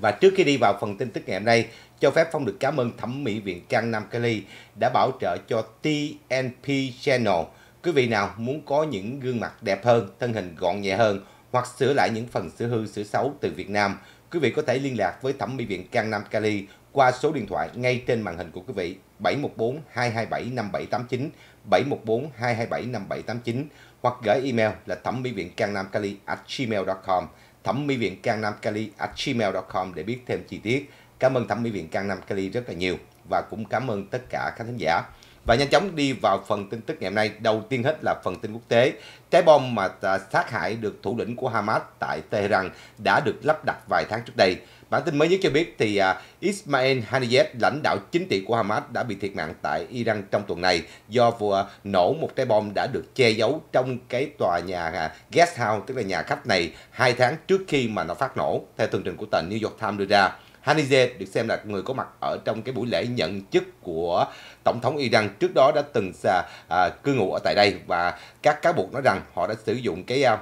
Và trước khi đi vào phần tin tức ngày hôm nay, cho phép Phong được cảm ơn Thẩm mỹ viện Cang Nam Cali đã bảo trợ cho TNP Channel. Quý vị nào muốn có những gương mặt đẹp hơn, thân hình gọn nhẹ hơn hoặc sửa lại những phần sửa hư, sửa xấu từ Việt Nam, quý vị có thể liên lạc với Thẩm mỹ viện Cang Nam Cali qua số điện thoại ngay trên màn hình của quý vị 714 227 5789 714 227 5789 hoặc gửi email là thẩm mỹ viện cang nam kali at gmail.com thẩm mỹ viện Cang Nam Cali gmail.com để biết thêm chi tiết. Cảm ơn thẩm mỹ viện Cang Nam Cali rất là nhiều và cũng cảm ơn tất cả các khán giả. Và nhanh chóng đi vào phần tin tức ngày hôm nay. Đầu tiên hết là phần tin quốc tế. Trái bom mà à, sát hại được thủ lĩnh của Hamas tại Tehran đã được lắp đặt vài tháng trước đây. Bản tin mới nhất cho biết thì à, Ismail Haniyeh, lãnh đạo chính trị của Hamas đã bị thiệt mạng tại Iran trong tuần này do vừa à, nổ một trái bom đã được che giấu trong cái tòa nhà guest house, tức là nhà khách này, hai tháng trước khi mà nó phát nổ, theo tường trình của tờ New York Times đưa ra. Hanizeh được xem là người có mặt ở trong cái buổi lễ nhận chức của Tổng thống Iran trước đó đã từng à, à, cư ngụ ở tại đây và các cáo buộc nói rằng họ đã sử dụng cái à,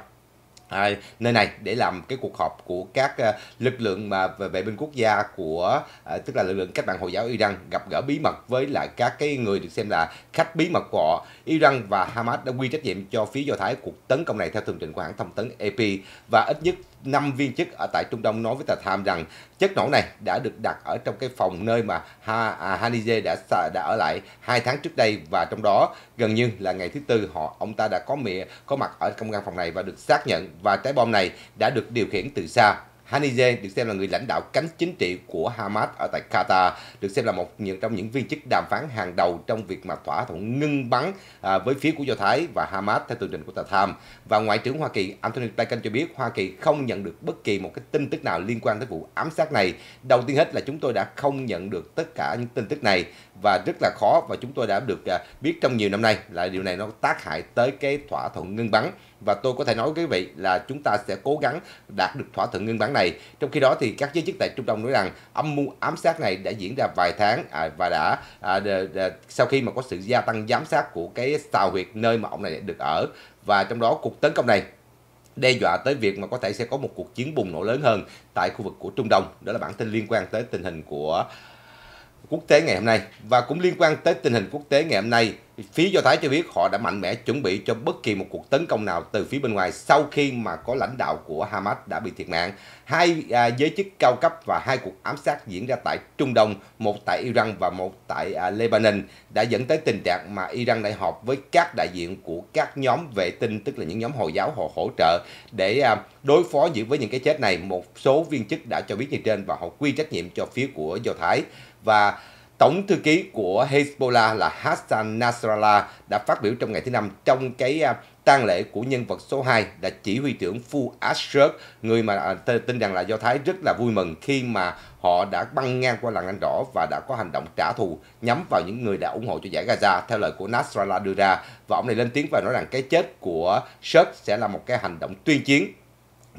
à, nơi này để làm cái cuộc họp của các à, lực lượng mà vệ binh quốc gia của à, tức là lực lượng cách mạng hồi giáo Iran gặp gỡ bí mật với lại các cái người được xem là khách bí mật của Iran và Hamas đã quy trách nhiệm cho phía Do Thái cuộc tấn công này theo tường trình của hãng thông tấn AP và ít nhất năm viên chức ở tại Trung Đông nói với tờ Tham rằng chất nổ này đã được đặt ở trong cái phòng nơi mà ha, à, Hanije đã đã ở lại hai tháng trước đây và trong đó gần như là ngày thứ tư họ ông ta đã có mẹ có mặt ở trong căn phòng này và được xác nhận và trái bom này đã được điều khiển từ xa Hanizeh được xem là người lãnh đạo cánh chính trị của Hamas ở tại Qatar, được xem là một trong những viên chức đàm phán hàng đầu trong việc mà thỏa thuận ngưng bắn à, với phía của Do Thái và Hamas theo tường trình của tờ Tham. Và Ngoại trưởng Hoa Kỳ Antony Blinken cho biết Hoa Kỳ không nhận được bất kỳ một cái tin tức nào liên quan tới vụ ám sát này. Đầu tiên hết là chúng tôi đã không nhận được tất cả những tin tức này và rất là khó và chúng tôi đã được à, biết trong nhiều năm nay là điều này nó tác hại tới cái thỏa thuận ngưng bắn và tôi có thể nói với quý vị là chúng ta sẽ cố gắng đạt được thỏa thuận ngưng bắn này. Trong khi đó thì các giới chức tại Trung Đông nói rằng âm mưu ám sát này đã diễn ra vài tháng à, và đã à, đ, đ, sau khi mà có sự gia tăng giám sát của cái tàu huyệt nơi mà ông này được ở và trong đó cuộc tấn công này đe dọa tới việc mà có thể sẽ có một cuộc chiến bùng nổ lớn hơn tại khu vực của Trung Đông. Đó là bản tin liên quan tới tình hình của quốc tế ngày hôm nay và cũng liên quan tới tình hình quốc tế ngày hôm nay phía do thái cho biết họ đã mạnh mẽ chuẩn bị cho bất kỳ một cuộc tấn công nào từ phía bên ngoài sau khi mà có lãnh đạo của hamas đã bị thiệt mạng hai à, giới chức cao cấp và hai cuộc ám sát diễn ra tại trung đông một tại iran và một tại à, lebanon đã dẫn tới tình trạng mà iran đại họp với các đại diện của các nhóm vệ tinh tức là những nhóm hồi giáo họ hỗ trợ để à, đối phó với những cái chết này một số viên chức đã cho biết như trên và họ quy trách nhiệm cho phía của do thái và Tổng thư ký của Hezbollah là Hassan Nasrallah đã phát biểu trong ngày thứ Năm trong cái à, tang lễ của nhân vật số 2 là chỉ huy trưởng Fu Asher, người mà à, tin rằng là Do Thái rất là vui mừng khi mà họ đã băng ngang qua làng Anh Đỏ và đã có hành động trả thù nhắm vào những người đã ủng hộ cho giải Gaza theo lời của Nasrallah đưa ra. Và ông này lên tiếng và nói rằng cái chết của Shirk sẽ là một cái hành động tuyên chiến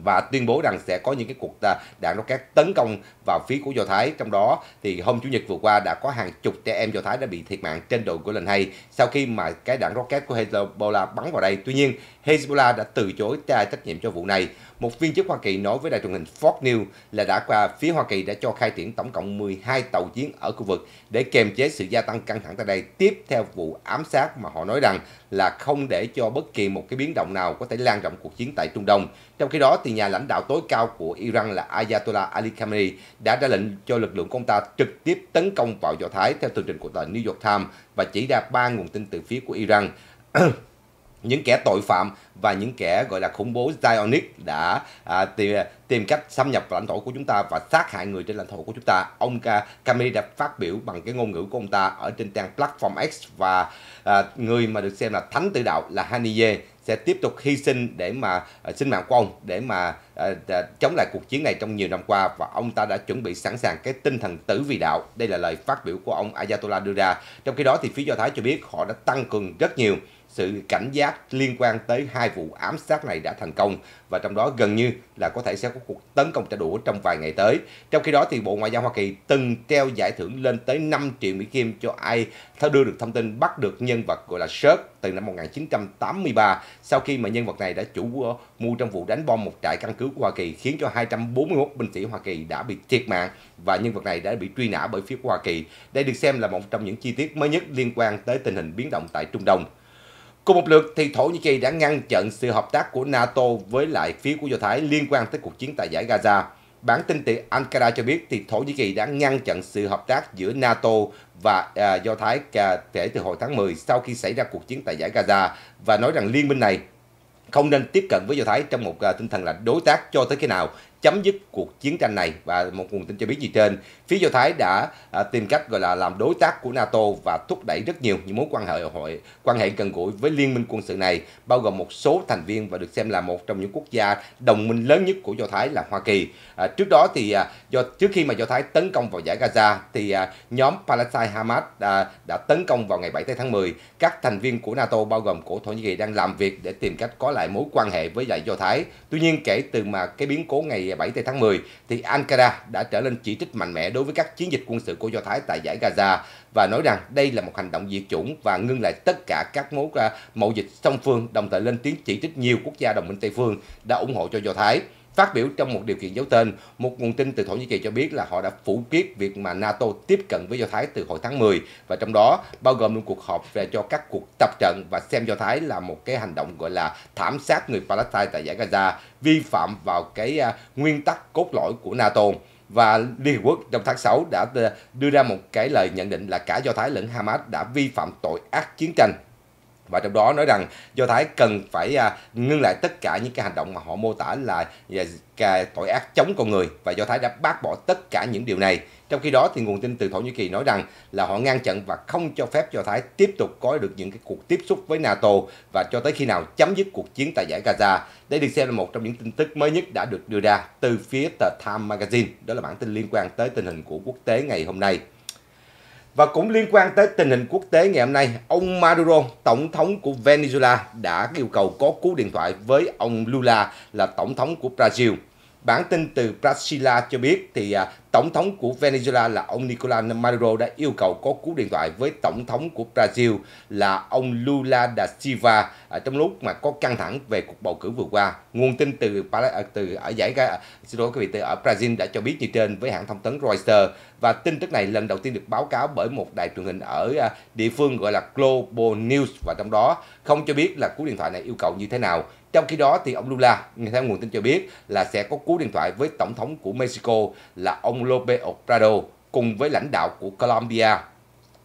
và tuyên bố rằng sẽ có những cái cuộc à, đạn rocket tấn công vào phía của Do Thái. Trong đó thì hôm Chủ nhật vừa qua đã có hàng chục trẻ em Do Thái đã bị thiệt mạng trên đồi của lần hay sau khi mà cái đạn rocket của Hezbollah bắn vào đây. Tuy nhiên, Hezbollah đã từ chối trai trách nhiệm cho vụ này. Một viên chức Hoa Kỳ nói với đài truyền hình Fox News là đã qua phía Hoa Kỳ đã cho khai triển tổng cộng 12 tàu chiến ở khu vực để kiềm chế sự gia tăng căng thẳng tại đây tiếp theo vụ ám sát mà họ nói rằng là không để cho bất kỳ một cái biến động nào có thể lan rộng cuộc chiến tại Trung Đông. Trong khi đó thì nhà lãnh đạo tối cao của Iran là Ayatollah Ali Khamenei đã ra lệnh cho lực lượng của ta trực tiếp tấn công vào Do Thái theo tường trình của tờ New York Times và chỉ ra ba nguồn tin từ phía của Iran. những kẻ tội phạm và những kẻ gọi là khủng bố Zionist đã à, tìm, tìm cách xâm nhập vào lãnh thổ của chúng ta và sát hại người trên lãnh thổ của chúng ta. Ông Kamini đã phát biểu bằng cái ngôn ngữ của ông ta ở trên trang Platform X và à, người mà được xem là thánh tự đạo là Haniyeh sẽ tiếp tục hy sinh để mà ờ, sinh mạng của ông để mà ờ, chống lại cuộc chiến này trong nhiều năm qua và ông ta đã chuẩn bị sẵn sàng cái tinh thần tử vì đạo. Đây là lời phát biểu của ông Ayatollah đưa ra. Trong khi đó thì phía Do Thái cho biết họ đã tăng cường rất nhiều sự cảnh giác liên quan tới hai vụ ám sát này đã thành công và trong đó gần như là có thể sẽ có cuộc tấn công trả đũa trong vài ngày tới. Trong khi đó thì Bộ Ngoại giao Hoa Kỳ từng treo giải thưởng lên tới 5 triệu Mỹ Kim cho ai theo đưa được thông tin bắt được nhân vật gọi là Shirk từ năm 1983 sau khi mà nhân vật này đã chủ mưu trong vụ đánh bom một trại căn cứ của Hoa Kỳ khiến cho 241 binh sĩ Hoa Kỳ đã bị thiệt mạng và nhân vật này đã bị truy nã bởi phía của Hoa Kỳ. Đây được xem là một trong những chi tiết mới nhất liên quan tới tình hình biến động tại Trung Đông. Cùng một lượt thì Thổ Nhĩ Kỳ đã ngăn chặn sự hợp tác của NATO với lại phía của Do Thái liên quan tới cuộc chiến tại giải Gaza. Bản tin từ Ankara cho biết thì Thổ Nhĩ Kỳ đã ngăn chặn sự hợp tác giữa NATO và à, Do Thái à, kể từ hồi tháng 10 sau khi xảy ra cuộc chiến tại giải Gaza và nói rằng liên minh này không nên tiếp cận với Do Thái trong một à, tinh thần là đối tác cho tới khi nào chấm dứt cuộc chiến tranh này và một nguồn tin cho biết như trên phía do thái đã à, tìm cách gọi là làm đối tác của nato và thúc đẩy rất nhiều những mối quan hệ hội quan hệ gần gũi với liên minh quân sự này bao gồm một số thành viên và được xem là một trong những quốc gia đồng minh lớn nhất của do thái là hoa kỳ à, trước đó thì à, do trước khi mà do thái tấn công vào giải gaza thì à, nhóm palestine hamas à, đã tấn công vào ngày 7 tháng 10 các thành viên của nato bao gồm của thổ nhĩ kỳ đang làm việc để tìm cách có lại mối quan hệ với lại do thái tuy nhiên kể từ mà cái biến cố ngày ngày 7 tháng 10, thì Ankara đã trở lên chỉ trích mạnh mẽ đối với các chiến dịch quân sự của Do Thái tại giải Gaza và nói rằng đây là một hành động diệt chủng và ngưng lại tất cả các mối à, mậu dịch song phương, đồng thời lên tiếng chỉ trích nhiều quốc gia đồng minh Tây phương đã ủng hộ cho Do Thái. Phát biểu trong một điều kiện giấu tên, một nguồn tin từ Thổ Nhĩ Kỳ cho biết là họ đã phủ quyết việc mà NATO tiếp cận với Do Thái từ hồi tháng 10 và trong đó bao gồm luôn cuộc họp về cho các cuộc tập trận và xem Do Thái là một cái hành động gọi là thảm sát người Palestine tại giải Gaza, vi phạm vào cái à, nguyên tắc cốt lõi của NATO và Liên Hợp Quốc trong tháng 6 đã đưa ra một cái lời nhận định là cả Do Thái lẫn Hamas đã vi phạm tội ác chiến tranh và trong đó nói rằng do thái cần phải à, ngưng lại tất cả những cái hành động mà họ mô tả là, là cái tội ác chống con người và do thái đã bác bỏ tất cả những điều này trong khi đó thì nguồn tin từ thổ nhĩ kỳ nói rằng là họ ngăn chặn và không cho phép do thái tiếp tục có được những cái cuộc tiếp xúc với nato và cho tới khi nào chấm dứt cuộc chiến tại giải gaza đây được xem là một trong những tin tức mới nhất đã được đưa ra từ phía tờ time magazine đó là bản tin liên quan tới tình hình của quốc tế ngày hôm nay và cũng liên quan tới tình hình quốc tế ngày hôm nay, ông Maduro, tổng thống của Venezuela, đã yêu cầu có cú điện thoại với ông Lula là tổng thống của Brazil. Bản tin từ Brasilia cho biết thì à, Tổng thống của Venezuela là ông Nicolás Maduro đã yêu cầu có cú điện thoại với Tổng thống của Brazil là ông Lula da Silva à, trong lúc mà có căng thẳng về cuộc bầu cử vừa qua. Nguồn tin từ à, từ ở giải xin lỗi quý vị từ ở Brazil đã cho biết như trên với hãng thông tấn Reuters và tin tức này lần đầu tiên được báo cáo bởi một đài truyền hình ở địa phương gọi là Global News và trong đó không cho biết là cú điện thoại này yêu cầu như thế nào trong khi đó thì ông Lula, nghe theo nguồn tin cho biết là sẽ có cú điện thoại với Tổng thống của Mexico là ông López Obrador cùng với lãnh đạo của Colombia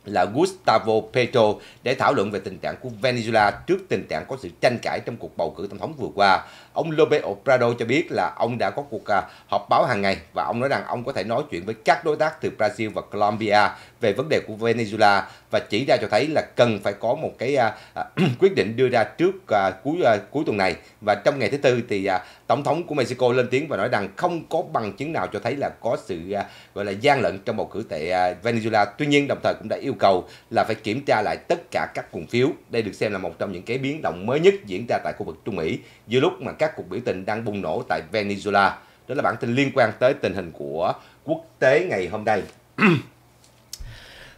là Gustavo Petro để thảo luận về tình trạng của Venezuela trước tình trạng có sự tranh cãi trong cuộc bầu cử tổng thống vừa qua. Ông López Obrador cho biết là ông đã có cuộc à, họp báo hàng ngày và ông nói rằng ông có thể nói chuyện với các đối tác từ Brazil và Colombia về vấn đề của Venezuela và chỉ ra cho thấy là cần phải có một cái à, à, quyết định đưa ra trước cuối cuối tuần này và trong ngày thứ tư thì Tổng thống của Mexico lên tiếng và nói rằng không có bằng chứng nào cho thấy là có sự à, gọi là gian lận trong bầu cử tại à, Venezuela. Tuy nhiên đồng thời cũng đã yêu cầu là phải kiểm tra lại tất cả các cuồng phiếu. Đây được xem là một trong những cái biến động mới nhất diễn ra tại khu vực Trung Mỹ giữa lúc mà các cuộc biểu tình đang bùng nổ tại Venezuela. Đó là bản tin liên quan tới tình hình của quốc tế ngày hôm nay.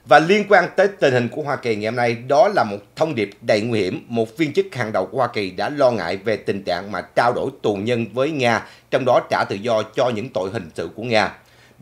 Và liên quan tới tình hình của Hoa Kỳ ngày hôm nay, đó là một thông điệp đầy nguy hiểm. Một viên chức hàng đầu của Hoa Kỳ đã lo ngại về tình trạng mà trao đổi tù nhân với Nga, trong đó trả tự do cho những tội hình sự của Nga.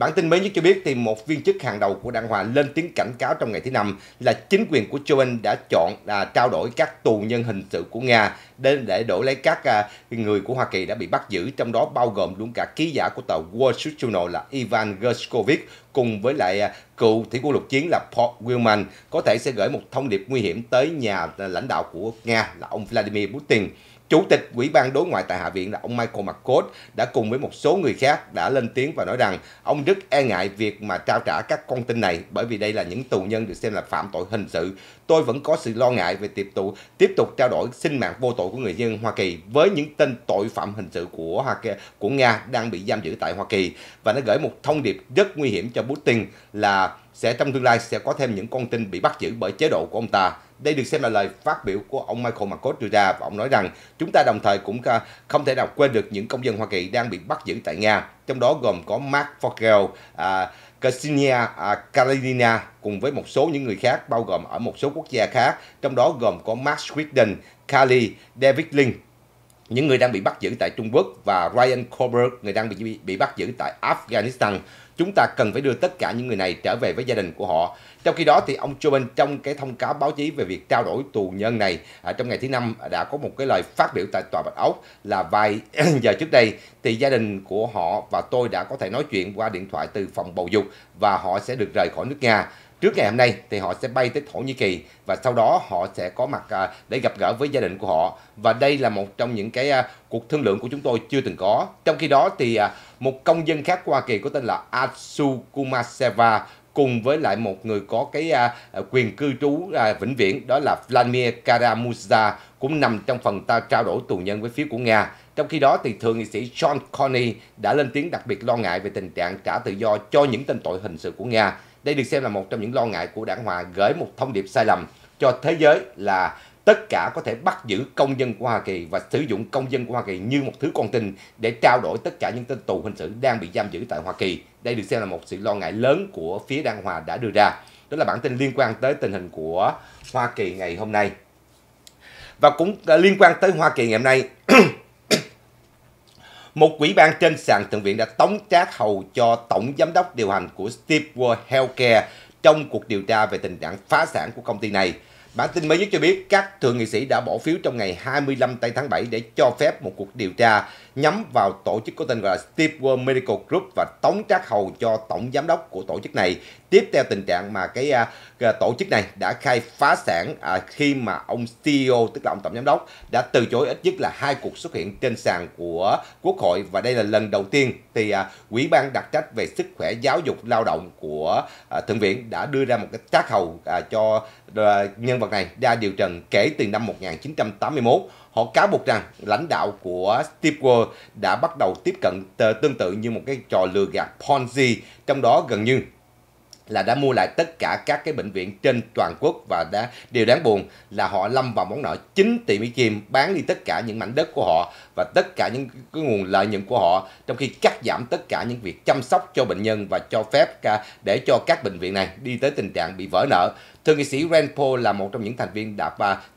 Bản tin mới nhất cho biết thì một viên chức hàng đầu của Đảng Hòa lên tiếng cảnh cáo trong ngày thứ năm là chính quyền của Joe đã chọn là trao đổi các tù nhân hình sự của Nga đến để đổi lấy các à, người của Hoa Kỳ đã bị bắt giữ, trong đó bao gồm luôn cả ký giả của tờ Wall Street Journal là Ivan Gershkovich cùng với lại à, cựu thủy quân lục chiến là Paul Wilman có thể sẽ gửi một thông điệp nguy hiểm tới nhà à, lãnh đạo của Nga là ông Vladimir Putin. Chủ tịch Ủy ban Đối ngoại tại Hạ viện là ông Michael McCord đã cùng với một số người khác đã lên tiếng và nói rằng ông rất e ngại việc mà trao trả các con tin này bởi vì đây là những tù nhân được xem là phạm tội hình sự. Tôi vẫn có sự lo ngại về tiếp tục tiếp tục trao đổi sinh mạng vô tội của người dân Hoa Kỳ với những tên tội phạm hình sự của Hoa Kỳ, của Nga đang bị giam giữ tại Hoa Kỳ và nó gửi một thông điệp rất nguy hiểm cho Putin là sẽ trong tương lai sẽ có thêm những con tin bị bắt giữ bởi chế độ của ông ta đây được xem là lời phát biểu của ông Michael McCord đưa ra và ông nói rằng chúng ta đồng thời cũng à, không thể nào quên được những công dân Hoa Kỳ đang bị bắt giữ tại Nga, trong đó gồm có Mark Fogel, à, Ksenia à, Kalina cùng với một số những người khác bao gồm ở một số quốc gia khác, trong đó gồm có Mark Sweden, Kali, David Link những người đang bị bắt giữ tại Trung Quốc và Ryan Corbett, người đang bị bị bắt giữ tại Afghanistan. Chúng ta cần phải đưa tất cả những người này trở về với gia đình của họ. Trong khi đó thì ông Joe Biden trong cái thông cáo báo chí về việc trao đổi tù nhân này à, trong ngày thứ năm đã có một cái lời phát biểu tại tòa Bạch Ốc là vài giờ trước đây thì gia đình của họ và tôi đã có thể nói chuyện qua điện thoại từ phòng bầu dục và họ sẽ được rời khỏi nước Nga trước ngày hôm nay thì họ sẽ bay tới Thổ Nhĩ Kỳ và sau đó họ sẽ có mặt à, để gặp gỡ với gia đình của họ và đây là một trong những cái à, cuộc thương lượng của chúng tôi chưa từng có. Trong khi đó thì à, một công dân khác của Hoa Kỳ có tên là Asu Kumaseva cùng với lại một người có cái quyền cư trú vĩnh viễn đó là Vladimir kara cũng nằm trong phần ta trao đổi tù nhân với phía của Nga. Trong khi đó thì thượng nghị sĩ John Carney đã lên tiếng đặc biệt lo ngại về tình trạng trả tự do cho những tên tội hình sự của Nga. Đây được xem là một trong những lo ngại của đảng Hòa gửi một thông điệp sai lầm cho thế giới là tất cả có thể bắt giữ công dân của Hoa Kỳ và sử dụng công dân của Hoa Kỳ như một thứ con tin để trao đổi tất cả những tên tù hình sự đang bị giam giữ tại Hoa Kỳ. Đây được xem là một sự lo ngại lớn của phía Đảng Hòa đã đưa ra. Đó là bản tin liên quan tới tình hình của Hoa Kỳ ngày hôm nay. Và cũng à, liên quan tới Hoa Kỳ ngày hôm nay, một quỹ ban trên sàn thượng viện đã tống trác hầu cho tổng giám đốc điều hành của Steve Healthcare trong cuộc điều tra về tình trạng phá sản của công ty này. Bản tin mới nhất cho biết các thượng nghị sĩ đã bỏ phiếu trong ngày 25 tây tháng 7 để cho phép một cuộc điều tra nhắm vào tổ chức có tên gọi là Steve Medical Group và tống trác hầu cho tổng giám đốc của tổ chức này tiếp theo tình trạng mà cái uh, tổ chức này đã khai phá sản uh, khi mà ông CEO tức là ông tổng giám đốc đã từ chối ít nhất là hai cuộc xuất hiện trên sàn của Quốc hội và đây là lần đầu tiên thì uh, Ủy ban đặc trách về sức khỏe giáo dục lao động của uh, Thượng viện đã đưa ra một cái trác hầu uh, cho nhân vật này ra điều trần kể từ năm 1981. Họ cáo buộc rằng lãnh đạo của Steve Wall đã bắt đầu tiếp cận tương tự như một cái trò lừa gạt Ponzi, trong đó gần như là đã mua lại tất cả các cái bệnh viện trên toàn quốc và đã điều đáng buồn là họ lâm vào món nợ 9 tỷ Mỹ Kim bán đi tất cả những mảnh đất của họ và tất cả những cái nguồn lợi nhuận của họ trong khi cắt giảm tất cả những việc chăm sóc cho bệnh nhân và cho phép để cho các bệnh viện này đi tới tình trạng bị vỡ nợ. Thượng nghị sĩ Rand Paul là một trong những thành viên đã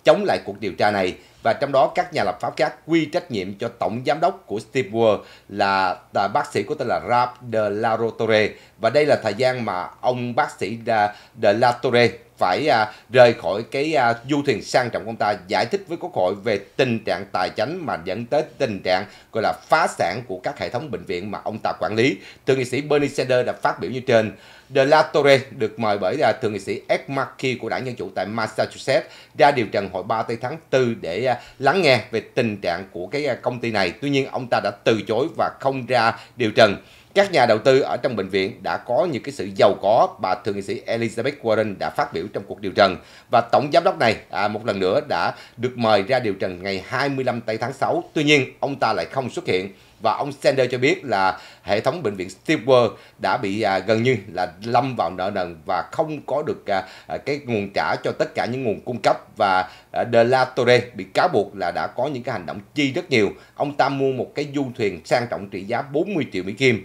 chống lại cuộc điều tra này và trong đó các nhà lập pháp khác quy trách nhiệm cho tổng giám đốc của Steve Ward là, là bác sĩ có tên là Ralph de la Torre và đây là thời gian mà ông bác sĩ de, de la Torre phải à, rời khỏi cái à, du thuyền sang trọng của ông ta giải thích với quốc hội về tình trạng tài chính mà dẫn tới tình trạng gọi là phá sản của các hệ thống bệnh viện mà ông ta quản lý. Thượng nghị sĩ Bernie Sanders đã phát biểu như trên. De La Torre được mời bởi à, thượng nghị sĩ Ed Markey của đảng Dân Chủ tại Massachusetts ra điều trần hồi 3 tây tháng 4 để lắng nghe về tình trạng của cái công ty này. Tuy nhiên ông ta đã từ chối và không ra điều trần. Các nhà đầu tư ở trong bệnh viện đã có những cái sự giàu có bà thượng nghị sĩ Elizabeth Warren đã phát biểu trong cuộc điều trần và tổng giám đốc này à, một lần nữa đã được mời ra điều trần ngày 25 tây tháng 6. Tuy nhiên, ông ta lại không xuất hiện và ông Sanders cho biết là hệ thống bệnh viện Stewart đã bị à, gần như là lâm vào nợ nần và không có được à, à, cái nguồn trả cho tất cả những nguồn cung cấp và à, De La Torre bị cáo buộc là đã có những cái hành động chi rất nhiều. Ông ta mua một cái du thuyền sang trọng trị giá 40 triệu Mỹ Kim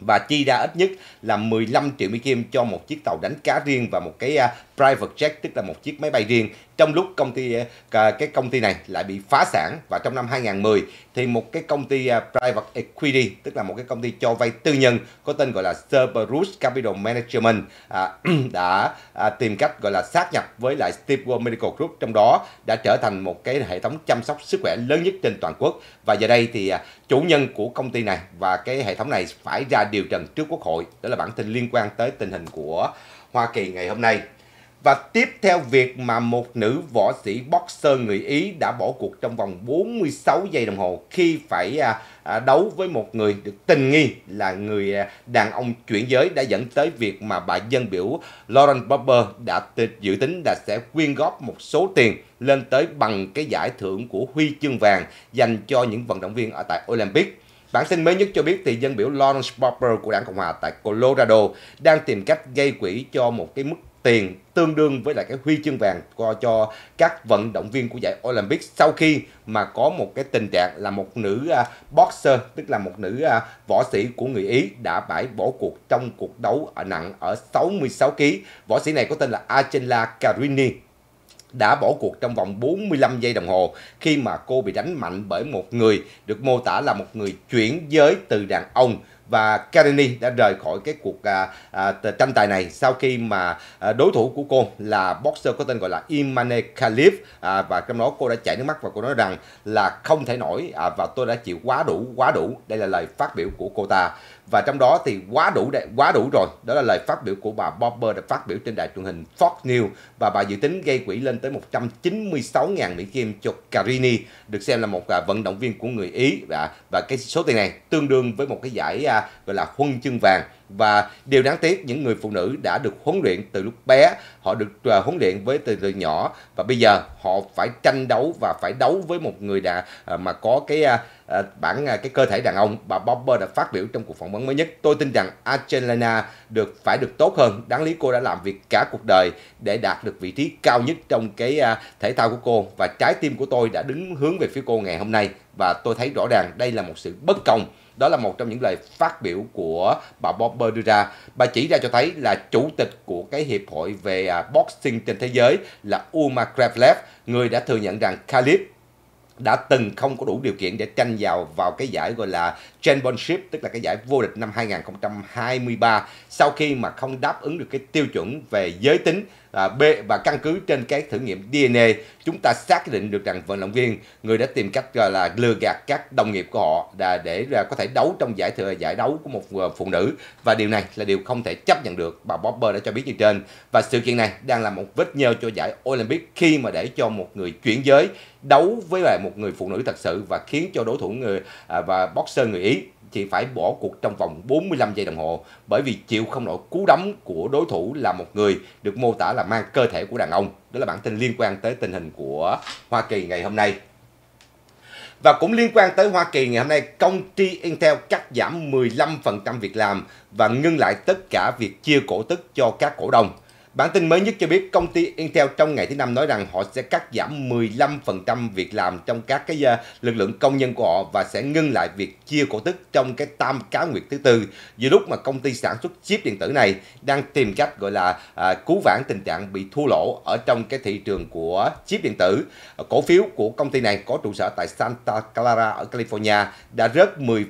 và chi ra ít nhất là 15 triệu Mỹ Kim cho một chiếc tàu đánh cá riêng và một cái à, private jet tức là một chiếc máy bay riêng trong lúc công ty à, cái công ty này lại bị phá sản và trong năm 2010 thì một cái công ty à, private equity tức là một cái công ty cho vay tư nhân có tên gọi là Cerberus Capital Management à, đã à, tìm cách gọi là sát nhập với lại Steve Medical Group trong đó đã trở thành một cái hệ thống chăm sóc sức khỏe lớn nhất trên toàn quốc và giờ đây thì à, chủ nhân của công ty này và cái hệ thống này phải ra điều trần trước quốc hội đó là bản tin liên quan tới tình hình của Hoa Kỳ ngày hôm nay và tiếp theo việc mà một nữ võ sĩ boxer người Ý đã bỏ cuộc trong vòng 46 giây đồng hồ khi phải à, à, đấu với một người được tình nghi là người à, đàn ông chuyển giới đã dẫn tới việc mà bà dân biểu Lauren Barber đã dự tính là sẽ quyên góp một số tiền lên tới bằng cái giải thưởng của huy chương vàng dành cho những vận động viên ở tại Olympic. Bản tin mới nhất cho biết thì dân biểu Lawrence Barber của đảng Cộng hòa tại Colorado đang tìm cách gây quỹ cho một cái mức tiền tương đương với lại cái huy chương vàng cho, cho các vận động viên của giải Olympic sau khi mà có một cái tình trạng là một nữ uh, boxer tức là một nữ uh, võ sĩ của người Ý đã bãi bỏ cuộc trong cuộc đấu ở nặng ở 66 kg. Võ sĩ này có tên là Angela Carini đã bỏ cuộc trong vòng 45 giây đồng hồ khi mà cô bị đánh mạnh bởi một người được mô tả là một người chuyển giới từ đàn ông và Karini đã rời khỏi cái cuộc à, à, tranh tài này sau khi mà à, đối thủ của cô là boxer có tên gọi là Imane Khalif à, và trong đó cô đã chảy nước mắt và cô nói rằng là không thể nổi à, và tôi đã chịu quá đủ quá đủ đây là lời phát biểu của cô ta và trong đó thì quá đủ để, quá đủ rồi đó là lời phát biểu của bà Bobber đã phát biểu trên đài truyền hình Fox News và bà dự tính gây quỹ lên tới 196.000 Mỹ Kim cho Carini được xem là một à, vận động viên của người Ý và và cái số tiền này tương đương với một cái giải à, gọi là huân chương vàng và điều đáng tiếc những người phụ nữ đã được huấn luyện từ lúc bé họ được uh, huấn luyện với từ từ nhỏ và bây giờ họ phải tranh đấu và phải đấu với một người đã uh, à, mà có cái uh, bản uh, cái cơ thể đàn ông bà Bobber đã phát biểu trong cuộc phỏng vấn mới nhất tôi tin rằng Angelina được phải được tốt hơn đáng lý cô đã làm việc cả cuộc đời để đạt được vị trí cao nhất trong cái uh, thể thao của cô và trái tim của tôi đã đứng hướng về phía cô ngày hôm nay và tôi thấy rõ ràng đây là một sự bất công đó là một trong những lời phát biểu của bà Bobber đưa ra. Bà chỉ ra cho thấy là chủ tịch của cái hiệp hội về à, boxing trên thế giới là Uma Krevlev, người đã thừa nhận rằng Khalid đã từng không có đủ điều kiện để tranh vào vào cái giải gọi là championship tức là cái giải vô địch năm 2023 sau khi mà không đáp ứng được cái tiêu chuẩn về giới tính À, B và căn cứ trên cái thử nghiệm DNA chúng ta xác định được rằng vận động viên người đã tìm cách gọi là lừa gạt các đồng nghiệp của họ để có thể đấu trong giải thừa giải đấu của một ờ, phụ nữ và điều này là điều không thể chấp nhận được bà Bobber đã cho biết như trên và sự kiện này đang là một vết nhơ cho giải Olympic khi mà để cho một người chuyển giới đấu với lại một người phụ nữ thật sự và khiến cho đối thủ người à, và boxer người Ý chỉ phải bỏ cuộc trong vòng 45 giây đồng hồ bởi vì chịu không nổi cú đấm của đối thủ là một người được mô tả là mang cơ thể của đàn ông. Đó là bản tin liên quan tới tình hình của Hoa Kỳ ngày hôm nay. Và cũng liên quan tới Hoa Kỳ ngày hôm nay, công ty Intel cắt giảm 15% việc làm và ngưng lại tất cả việc chia cổ tức cho các cổ đông. Bản tin mới nhất cho biết công ty Intel trong ngày thứ năm nói rằng họ sẽ cắt giảm 15% việc làm trong các cái ờ, lực lượng công nhân của họ và sẽ ngưng lại việc chia cổ tức trong cái tam cá nguyệt thứ tư. Giữa lúc mà công ty sản xuất chip điện tử này đang tìm cách gọi là à, cứu vãn tình trạng bị thua lỗ ở trong cái thị trường của chip điện tử. Ờ, cổ phiếu của công ty này có trụ sở tại Santa Clara ở California đã rớt 10%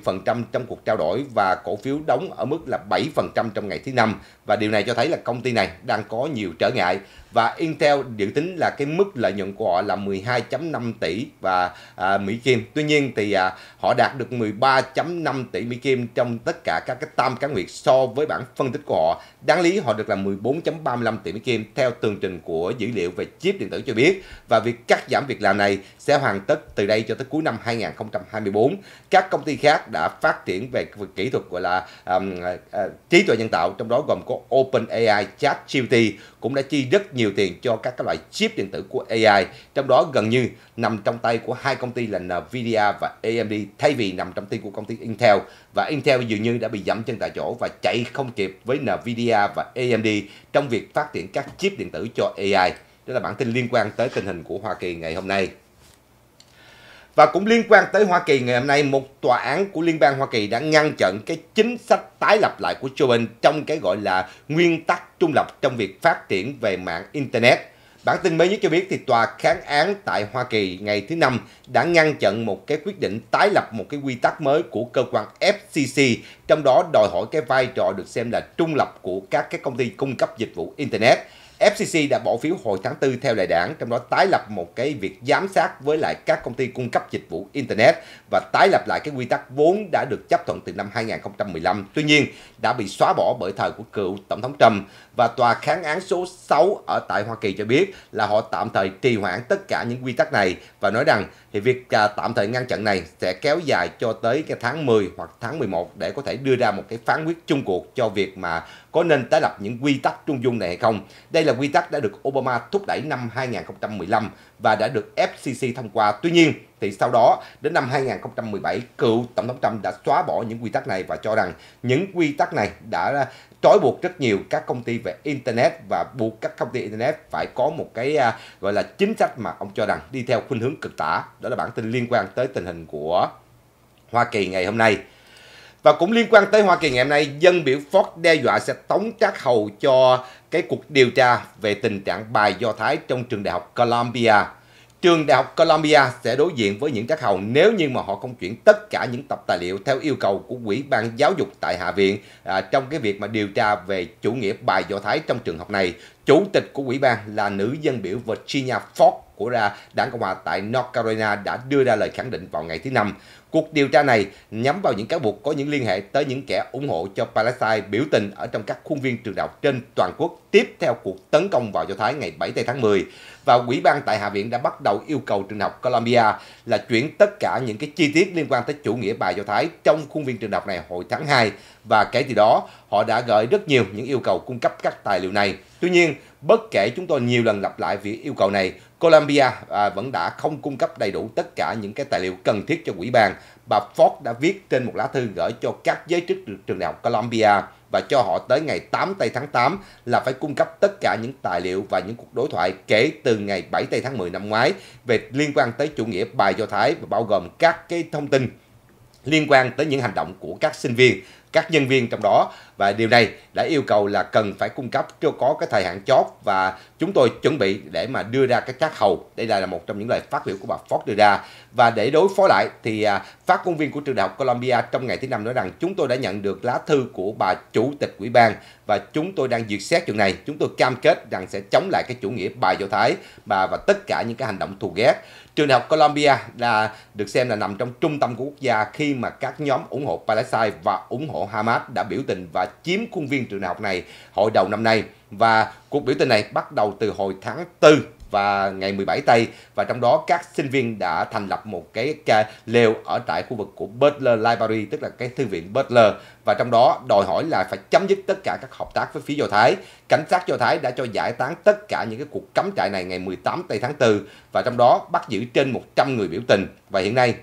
trong cuộc trao đổi và cổ phiếu đóng ở mức là 7% trong ngày thứ năm và điều này cho thấy là công ty này đang có nhiều trở ngại và Intel dự tính là cái mức lợi nhuận của họ là 12.5 tỷ và à, Mỹ Kim. Tuy nhiên thì à, họ đạt được 13.5 tỷ Mỹ Kim trong tất cả các cái tam cá nguyệt so với bản phân tích của họ. Đáng lý họ được là 14.35 tỷ Mỹ Kim theo tường trình của dữ liệu về chip điện tử cho biết và việc cắt giảm việc làm này sẽ hoàn tất từ đây cho tới cuối năm 2024. Các công ty khác đã phát triển về, kỹ thuật gọi là um, uh, trí tuệ nhân tạo trong đó gồm có OpenAI, ChatGPT cũng đã chi rất nhiều nhiều tiền cho các cái loại chip điện tử của AI, trong đó gần như nằm trong tay của hai công ty là Nvidia và AMD thay vì nằm trong tay của công ty Intel và Intel dường như đã bị dẫm chân tại chỗ và chạy không kịp với Nvidia và AMD trong việc phát triển các chip điện tử cho AI. Đó là bản tin liên quan tới tình hình của Hoa Kỳ ngày hôm nay. Và cũng liên quan tới Hoa Kỳ ngày hôm nay, một tòa án của Liên bang Hoa Kỳ đã ngăn chặn cái chính sách tái lập lại của Joe Biden trong cái gọi là nguyên tắc trung lập trong việc phát triển về mạng Internet. Bản tin mới nhất cho biết thì tòa kháng án tại Hoa Kỳ ngày thứ Năm đã ngăn chặn một cái quyết định tái lập một cái quy tắc mới của cơ quan FCC, trong đó đòi hỏi cái vai trò được xem là trung lập của các cái công ty cung cấp dịch vụ Internet. FCC đã bỏ phiếu hồi tháng 4 theo lệ đảng, trong đó tái lập một cái việc giám sát với lại các công ty cung cấp dịch vụ Internet và tái lập lại cái quy tắc vốn đã được chấp thuận từ năm 2015. Tuy nhiên, đã bị xóa bỏ bởi thời của cựu Tổng thống Trump và tòa kháng án số 6 ở tại Hoa Kỳ cho biết là họ tạm thời trì hoãn tất cả những quy tắc này và nói rằng thì việc à, tạm thời ngăn chặn này sẽ kéo dài cho tới cái tháng 10 hoặc tháng 11 để có thể đưa ra một cái phán quyết chung cuộc cho việc mà có nên tái lập những quy tắc trung dung này hay không. Đây là quy tắc đã được Obama thúc đẩy năm 2015 và đã được FCC thông qua. Tuy nhiên, thì sau đó đến năm 2017, cựu Tổng thống Trump đã xóa bỏ những quy tắc này và cho rằng những quy tắc này đã trói buộc rất nhiều các công ty về internet và buộc các công ty internet phải có một cái à, gọi là chính sách mà ông cho rằng đi theo khuynh hướng cực tả đó là bản tin liên quan tới tình hình của Hoa Kỳ ngày hôm nay và cũng liên quan tới Hoa Kỳ ngày hôm nay, dân biểu Ford đe dọa sẽ tống trác hầu cho cái cuộc điều tra về tình trạng bài Do Thái trong trường đại học Columbia trường đại học Columbia sẽ đối diện với những trắc hầu nếu như mà họ không chuyển tất cả những tập tài liệu theo yêu cầu của quỹ ban Giáo dục tại Hạ viện à, trong cái việc mà điều tra về chủ nghĩa bài Do Thái trong trường học này. Chủ tịch của quỹ ban là nữ dân biểu Virginia Fox của đảng Cộng hòa tại North Carolina đã đưa ra lời khẳng định vào ngày thứ năm. Cuộc điều tra này nhắm vào những cáo buộc có những liên hệ tới những kẻ ủng hộ cho Palestine biểu tình ở trong các khuôn viên trường học trên toàn quốc tiếp theo cuộc tấn công vào Do Thái ngày 7 tây tháng 10. Và quỹ ban tại Hạ viện đã bắt đầu yêu cầu trường học Columbia là chuyển tất cả những cái chi tiết liên quan tới chủ nghĩa bài Do Thái trong khuôn viên trường học này hồi tháng 2 và kể từ đó họ đã gửi rất nhiều những yêu cầu cung cấp các tài liệu này. Tuy nhiên, bất kể chúng tôi nhiều lần lặp lại việc yêu cầu này, Colombia à, vẫn đã không cung cấp đầy đủ tất cả những cái tài liệu cần thiết cho quỹ ban. Bà Ford đã viết trên một lá thư gửi cho các giới chức trường đại học Colombia và cho họ tới ngày 8 tây tháng 8 là phải cung cấp tất cả những tài liệu và những cuộc đối thoại kể từ ngày 7 tây tháng 10 năm ngoái về liên quan tới chủ nghĩa bài do thái và bao gồm các cái thông tin liên quan tới những hành động của các sinh viên các nhân viên trong đó và điều này đã yêu cầu là cần phải cung cấp có cái thời hạn chót và chúng tôi chuẩn bị để mà đưa ra cái trác hầu đây là một trong những lời phát biểu của bà Ford đưa ra và để đối phó lại thì à, Phát ngôn viên của trường đại học Columbia trong ngày thứ năm nói rằng chúng tôi đã nhận được lá thư của bà chủ tịch ủy ban và chúng tôi đang duyệt xét chuyện này. Chúng tôi cam kết rằng sẽ chống lại cái chủ nghĩa bài do thái và và tất cả những cái hành động thù ghét. Trường đại học Columbia là được xem là nằm trong trung tâm của quốc gia khi mà các nhóm ủng hộ Palestine và ủng hộ Hamas đã biểu tình và chiếm khuôn viên trường đại học này hồi đầu năm nay và cuộc biểu tình này bắt đầu từ hồi tháng 4 và ngày 17 tây và trong đó các sinh viên đã thành lập một cái lều ở tại khu vực của Butler Library tức là cái thư viện Butler và trong đó đòi hỏi là phải chấm dứt tất cả các hợp tác với phía Do Thái. Cảnh sát Do Thái đã cho giải tán tất cả những cái cuộc cắm trại này ngày 18 tây tháng 4 và trong đó bắt giữ trên 100 người biểu tình và hiện nay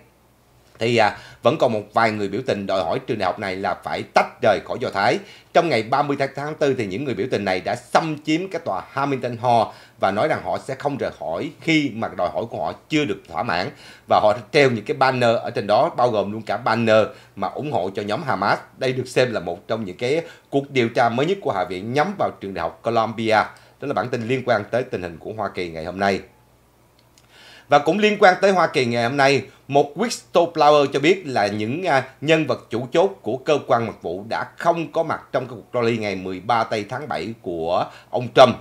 thì à, vẫn còn một vài người biểu tình đòi hỏi trường đại học này là phải tách rời khỏi Do Thái. Trong ngày 30 tháng 4 thì những người biểu tình này đã xâm chiếm cái tòa Hamilton Hall và nói rằng họ sẽ không rời khỏi khi mà đòi hỏi của họ chưa được thỏa mãn và họ treo những cái banner ở trên đó bao gồm luôn cả banner mà ủng hộ cho nhóm Hamas. Đây được xem là một trong những cái cuộc điều tra mới nhất của Hạ viện nhắm vào trường đại học Columbia. Đó là bản tin liên quan tới tình hình của Hoa Kỳ ngày hôm nay. Và cũng liên quan tới Hoa Kỳ ngày hôm nay, một whistleblower cho biết là những à, nhân vật chủ chốt của cơ quan mật vụ đã không có mặt trong cuộc rally ngày 13 tây tháng 7 của ông Trump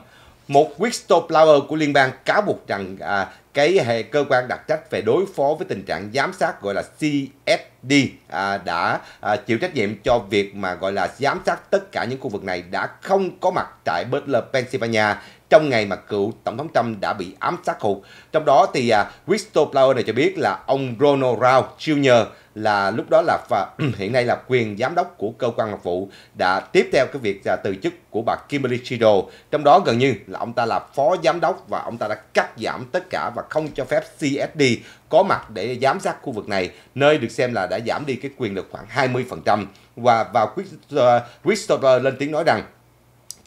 một whistleblower của liên bang cáo buộc rằng à, cái hệ cơ quan đặc trách về đối phó với tình trạng giám sát gọi là CSD à, đã à, chịu trách nhiệm cho việc mà gọi là giám sát tất cả những khu vực này đã không có mặt tại Butler, Pennsylvania trong ngày mà cựu tổng thống Trump đã bị ám sát hụt. Trong đó thì à, whistleblower này cho biết là ông Ronald Rao Jr là lúc đó là và hiện nay là quyền giám đốc của cơ quan mật vụ đã tiếp theo cái việc là từ chức của bà Kimberly Chido trong đó gần như là ông ta là phó giám đốc và ông ta đã cắt giảm tất cả và không cho phép CSD có mặt để giám sát khu vực này nơi được xem là đã giảm đi cái quyền lực khoảng 20% và vào ờ, Christopher lên tiếng nói rằng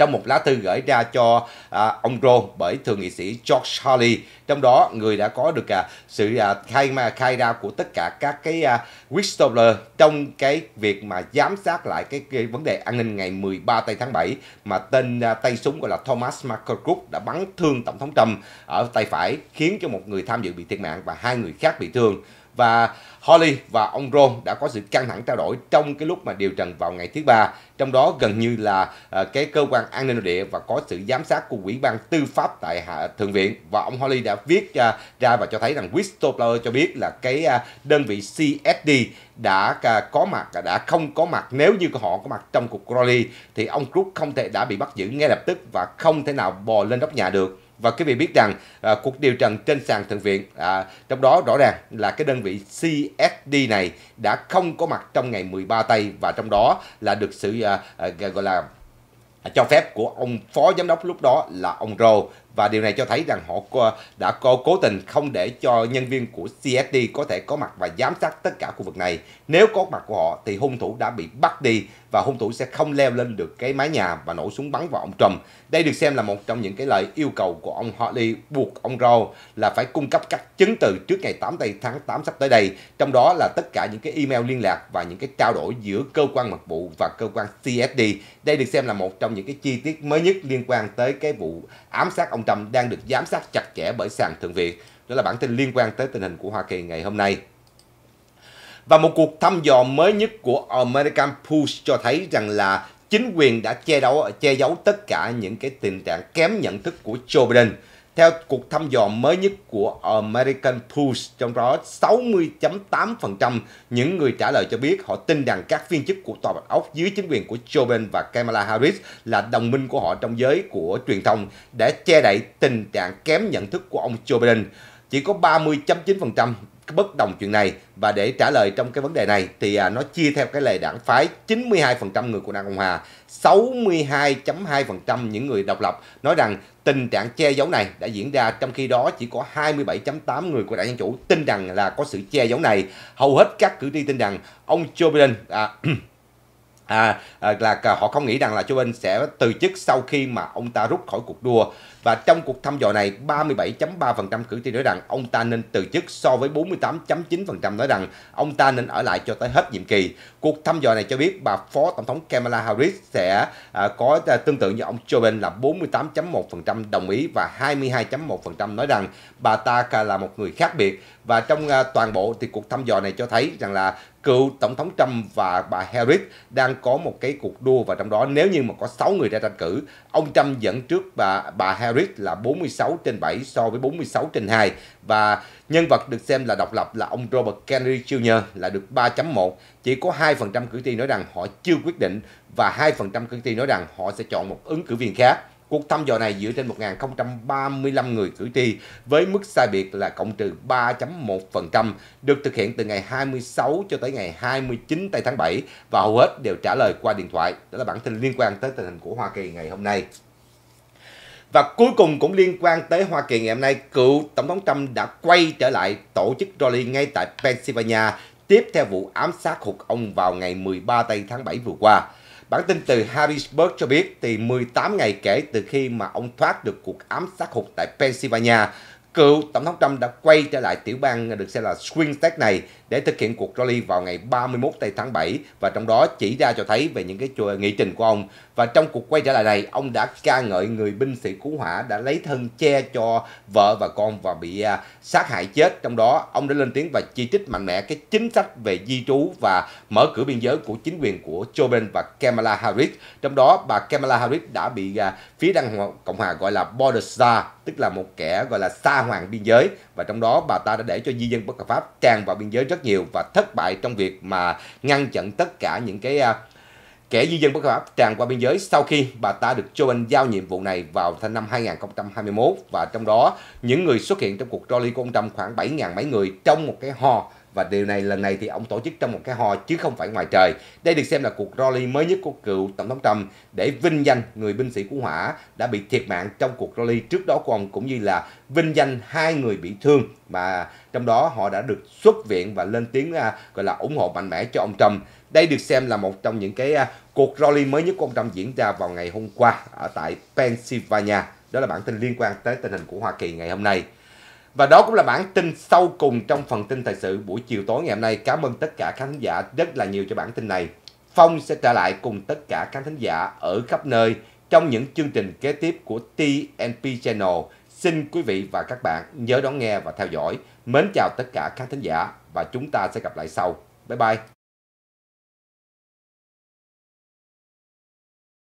trong một lá thư gửi ra cho à, ông Rome bởi thượng nghị sĩ George Hawley. Trong đó người đã có được à, sự à, khai mà khai ra của tất cả các cái à, whistleblower trong cái việc mà giám sát lại cái, cái vấn đề an ninh ngày 13 tây tháng 7 mà tên à, tay súng gọi là Thomas Michael đã bắn thương tổng thống Trump ở tay phải khiến cho một người tham dự bị thiệt mạng và hai người khác bị thương và Holly và ông Ron đã có sự căng thẳng trao đổi trong cái lúc mà điều trần vào ngày thứ ba, trong đó gần như là ờ, cái cơ quan an ninh nội địa và có sự giám sát của ủy ban tư pháp tại hạ thượng viện và ông Holly đã viết ờ, ra và cho thấy rằng whistleblower cho biết là cái ờ, đơn vị CSD đã có mặt đã không có mặt nếu như họ có mặt trong cuộc rally thì ông Crook không thể đã bị bắt giữ ngay lập tức và không thể nào bò lên nóc nhà được và quý vị biết rằng à, cuộc điều trần trên sàn thượng viện à, trong đó rõ ràng là cái đơn vị CSD này đã không có mặt trong ngày 13 tây và trong đó là được sự à, à, gọi là à, cho phép của ông phó giám đốc lúc đó là ông Rô và điều này cho thấy rằng họ đã có cố tình không để cho nhân viên của CSD có thể có mặt và giám sát tất cả khu vực này. Nếu có mặt của họ thì hung thủ đã bị bắt đi và hung thủ sẽ không leo lên được cái mái nhà và nổ súng bắn vào ông Trump. Đây được xem là một trong những cái lời yêu cầu của ông Hartley buộc ông Rowe là phải cung cấp các chứng từ trước ngày 8 tháng 8 sắp tới đây, trong đó là tất cả những cái email liên lạc và những cái trao đổi giữa cơ quan mật vụ và cơ quan CSD. Đây được xem là một trong những cái chi tiết mới nhất liên quan tới cái vụ ám sát ông ông Trump đang được giám sát chặt chẽ bởi sàn thượng viện. Đó là bản tin liên quan tới tình hình của Hoa Kỳ ngày hôm nay. Và một cuộc thăm dò mới nhất của American Pulse cho thấy rằng là chính quyền đã che giấu che giấu tất cả những cái tình trạng kém nhận thức của Joe Biden theo cuộc thăm dò mới nhất của American Pulse, trong đó 60.8% những người trả lời cho biết họ tin rằng các viên chức của Tòa Bạch Ốc dưới chính quyền của Joe Biden và Kamala Harris là đồng minh của họ trong giới của truyền thông để che đậy tình trạng kém nhận thức của ông Joe Biden. Chỉ có 30.9% bất đồng chuyện này và để trả lời trong cái vấn đề này thì à, nó chia theo cái lề đảng phái 92% người của Đảng Cộng Hòa, 62.2% những người độc lập nói rằng tình trạng che giấu này đã diễn ra trong khi đó chỉ có 27.8 người của Đảng Dân Chủ tin rằng là có sự che giấu này. Hầu hết các cử tri tin rằng ông Joe Biden à, à, à, là họ không nghĩ rằng là Joe Biden sẽ từ chức sau khi mà ông ta rút khỏi cuộc đua. Và trong cuộc thăm dò này, 37.3% cử tri nói rằng ông ta nên từ chức so với 48.9% nói rằng ông ta nên ở lại cho tới hết nhiệm kỳ. Cuộc thăm dò này cho biết bà Phó Tổng thống Kamala Harris sẽ à, có à, tương tự như ông Joe Biden là 48.1% đồng ý và 22.1% nói rằng bà ta là một người khác biệt. Và trong à, toàn bộ thì cuộc thăm dò này cho thấy rằng là cựu Tổng thống Trump và bà Harris đang có một cái cuộc đua và trong đó nếu như mà có 6 người ra tranh cử, ông Trump dẫn trước bà, bà Harris Harris là 46 trên 7 so với 46 trên 2 và nhân vật được xem là độc lập là ông Robert Kennedy Jr. là được 3.1. Chỉ có 2% cử tri nói rằng họ chưa quyết định và 2% cử tri nói rằng họ sẽ chọn một ứng cử viên khác. Cuộc thăm dò này dựa trên 1.035 người cử tri với mức sai biệt là cộng trừ 3.1% được thực hiện từ ngày 26 cho tới ngày 29 tây tháng 7 và hầu hết đều trả lời qua điện thoại. Đó là bản tin liên quan tới tình hình của Hoa Kỳ ngày hôm nay. Và cuối cùng cũng liên quan tới Hoa Kỳ ngày hôm nay, cựu Tổng thống Trump đã quay trở lại tổ chức rally ngay tại Pennsylvania tiếp theo vụ ám sát hụt ông vào ngày 13 tây tháng 7 vừa qua. Bản tin từ Harrisburg cho biết thì 18 ngày kể từ khi mà ông thoát được cuộc ám sát hụt tại Pennsylvania, cựu Tổng thống Trump đã quay trở lại tiểu bang được xem là swing state này để thực hiện cuộc rally vào ngày 31 tây tháng 7 và trong đó chỉ ra cho thấy về những cái nghị trình của ông. Và trong cuộc quay trở lại này, ông đã ca ngợi người binh sĩ cứu hỏa đã lấy thân che cho vợ và con và bị uh, sát hại chết. Trong đó, ông đã lên tiếng và chỉ trích mạnh mẽ cái chính sách về di trú và mở cửa biên giới của chính quyền của Joe Biden và Kamala Harris. Trong đó, bà Kamala Harris đã bị uh, phía Đảng Cộng Hòa gọi là border star, tức là một kẻ gọi là xa hoàng biên giới. Và trong đó, bà ta đã để cho di dân bất hợp pháp tràn vào biên giới rất rất nhiều và thất bại trong việc mà ngăn chặn tất cả những cái à, kẻ di dân bất hợp pháp tràn qua biên giới sau khi bà ta được Joe anh giao nhiệm vụ này vào tháng năm 2021 và trong đó những người xuất hiện trong cuộc rally của ông Trump khoảng 7.000 mấy người trong một cái hò và điều này lần này thì ông tổ chức trong một cái hò chứ không phải ngoài trời. Đây được xem là cuộc rally mới nhất của cựu tổng thống Trump để vinh danh người binh sĩ cứu hỏa đã bị thiệt mạng trong cuộc rally trước đó của ông cũng như là vinh danh hai người bị thương mà trong đó họ đã được xuất viện và lên tiếng gọi là ủng hộ mạnh mẽ cho ông Trump. Đây được xem là một trong những cái à, cuộc rally mới nhất của ông Trump diễn ra vào ngày hôm qua ở tại Pennsylvania. Đó là bản tin liên quan tới tình hình của Hoa Kỳ ngày hôm nay. Và đó cũng là bản tin sau cùng trong phần tin thời sự buổi chiều tối ngày hôm nay. Cảm ơn tất cả khán giả rất là nhiều cho bản tin này. Phong sẽ trở lại cùng tất cả khán thính giả ở khắp nơi trong những chương trình kế tiếp của TNP Channel. Xin quý vị và các bạn nhớ đón nghe và theo dõi. Mến chào tất cả khán thính giả và chúng ta sẽ gặp lại sau. Bye bye!